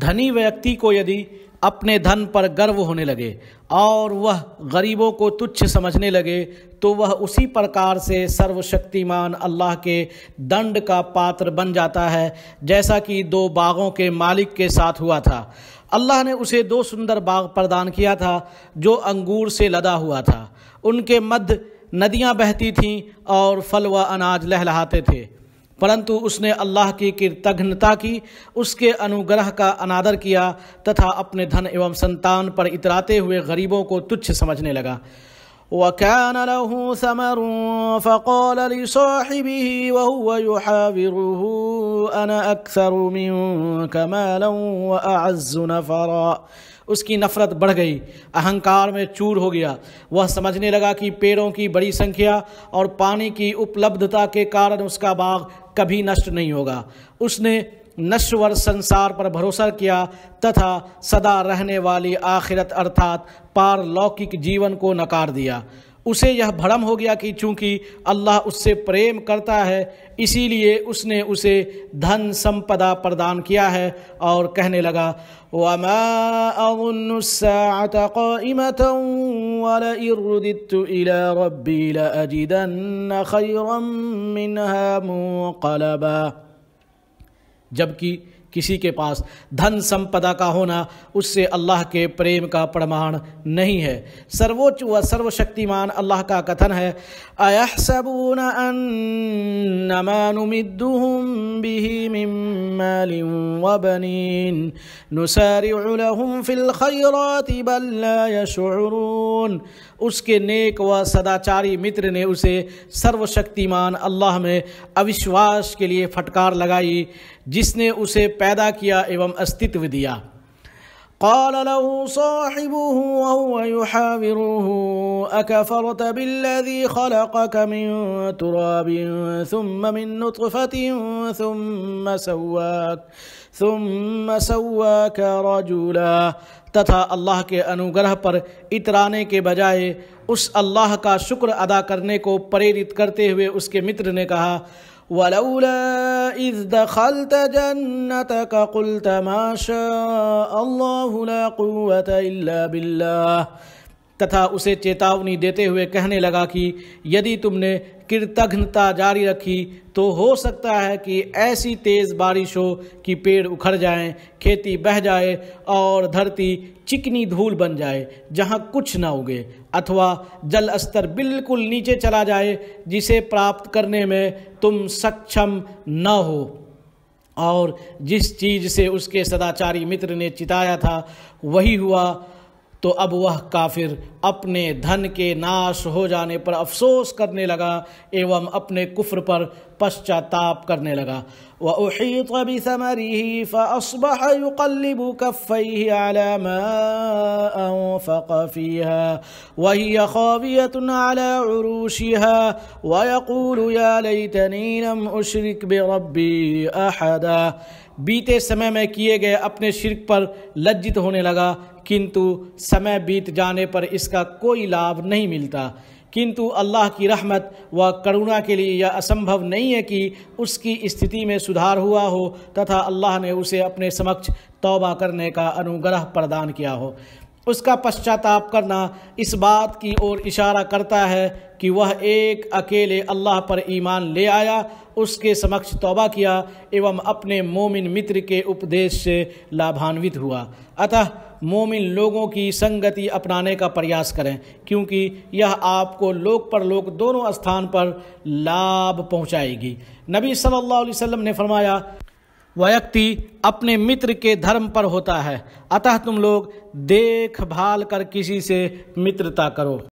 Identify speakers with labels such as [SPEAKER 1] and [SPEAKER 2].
[SPEAKER 1] دھنی ویکتی کو یدی اپنے دھن پر گرو ہونے لگے اور وہ غریبوں کو تچھ سمجھنے لگے تو وہ اسی پرکار سے سرو شکتیمان اللہ کے دنڈ کا پاتر بن جاتا ہے جیسا کہ دو باغوں کے مالک کے ساتھ ہوا تھا اللہ نے اسے دو سندر باغ پردان کیا تھا جو انگور سے لدا ہوا تھا ان کے مد ندیاں بہتی تھیں اور پھل و اناج لہلہاتے تھے پرنتو اس نے اللہ کی کرتگھنتا کی اس کے انوگرہ کا انادر کیا تتھا اپنے دھن ایوم سنتان پر اتراتے ہوئے غریبوں کو تچھ سمجھنے لگا وَكَانَ لَهُ ثَمَرٌ فَقَالَ لِصَاحِبِهِ وَهُوَ يُحَاوِرُهُ أَنَا أَكْثَرُ مِنْكَ مَالًا وَأَعَزُّ نَفَرًا اس کی نفرت بڑھ گئی اہنکار میں چور ہو گیا وہ سمجھنے لگا کہ پیڑوں کی بڑی سنکھیا اور پانی کی اپلبدھتا کے کارن اس کا باغ کبھی نشٹ نہیں ہوگا اس نے نشور سنسار پر بھروسہ کیا تتھا سدا رہنے والی آخرت ارتھات لوکک جیون کو نکار دیا اسے یہ بھرم ہو گیا کہ چونکہ اللہ اس سے پریم کرتا ہے اسی لیے اس نے اسے دھن سمپدا پردان کیا ہے اور کہنے لگا وَمَا أَظُنُّ السَّاعَةَ قَائِمَةً وَلَئِن رُدِدتُ إِلَىٰ رَبِّي لَأَجِدَنَّ خَيْرًا مِّنْهَا مُنْقَلَبًا جبکہ کسی کے پاس دھن سمپدہ کا ہونا اس سے اللہ کے پریم کا پڑمان نہیں ہے سروچ و سرو شکتیمان اللہ کا کتھن ہے اَيَحْسَبُونَ أَنَّمَا نُمِدُّهُمْ بِهِ مِن مَالٍ وَبَنِينَ نُسَارِعُ لَهُمْ فِي الْخَيْرَاتِ بَلْ لَا يَشُعُرُونَ اس کے نیک و صداچاری مطر نے اسے سرو شکتیمان اللہ میں اوشواش کے لیے فٹکار لگائی جس نے اسے पैदा किया एवं अस्तित्व दिया قال له صاحبه وهو يحاوره أكفرت بالذي خلقك من تراب ثم من نطفة ثم سواك ثم سواك رجلا तथा अल्लाह के अनुग्रह पर इतराने के बजाय उस अल्लाह का शुक्र अदा करने को प्रेरित करते हुए उसके मित्र ने कहा ولولا إذ دخلت جنتك قلت ما شاء الله لا قوة إلا بالله تتھا اسے چیتاونی دیتے ہوئے کہنے لگا کہ یدی تم نے کرتگھنتا جاری رکھی تو ہو سکتا ہے کہ ایسی تیز بارش ہو کہ پیڑ اکھڑ جائیں کھیتی بہہ جائے اور دھرتی چکنی دھول بن جائے جہاں کچھ نہ اگے جل استر بالکل نیچے چلا جائے جسے پراپت کرنے میں تم سکچم نہ ہو اور جس چیز سے اس کے سداچاری متر نے چتایا تھا وہی ہوا تو اب وہ کافر اپنے دھن کے ناش ہو جانے پر افسوس کرنے لگا ایوم اپنے کفر پر پشچاتاپ کرنے لگا وَأُحِيطَ بِثَمَرِهِ فَأَصْبَحَ يُقَلِّبُ كَفَّيْهِ عَلَى مَا أَنْفَقَ فِيهَا وَهِيَ خَابِيَةٌ عَلَى عُرُوشِهَا وَيَقُولُ يَا لَيْتَنِي لَمْ أُشْرِكْ بِرَبِّي أَحَدًا بیتے سمیں میں کیے گئے اپنے شرک پر لجت ہونے لگا کینٹو سمیں بیت جانے پر اس کا کوئی لاب نہیں ملتا کنتو اللہ کی رحمت و کرونا کے لیے یہ اسمبھو نہیں ہے کہ اس کی استھتی میں سدھار ہوا ہو تتھا اللہ نے اسے اپنے سمکچ توبہ کرنے کا انوگرہ پردان کیا ہو اس کا پشچاتاپ کرنا اس بات کی اور اشارہ کرتا ہے کہ وہ ایک اکیلے اللہ پر ایمان لے آیا اس کے سمکش توبہ کیا ایون اپنے مومن متر کے اپدیش سے لابھانوت ہوا اتہ مومن لوگوں کی سنگتی اپنانے کا پریاس کریں کیونکہ یہ آپ کو لوک پر لوک دونوں استھان پر لابھ پہنچائے گی نبی صلی اللہ علیہ وسلم نے فرمایا ویکتی اپنے متر کے دھرم پر ہوتا ہے اتہ تم لوگ دیکھ بھال کر کسی سے مترتا کرو